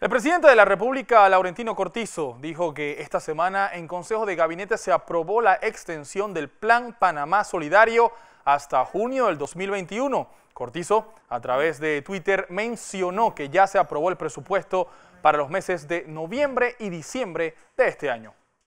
El presidente de la República, Laurentino Cortizo, dijo que esta semana en Consejo de Gabinete se aprobó la extensión del Plan Panamá Solidario hasta junio del 2021. Cortizo, a través de Twitter, mencionó que ya se aprobó el presupuesto para los meses de noviembre y diciembre de este año.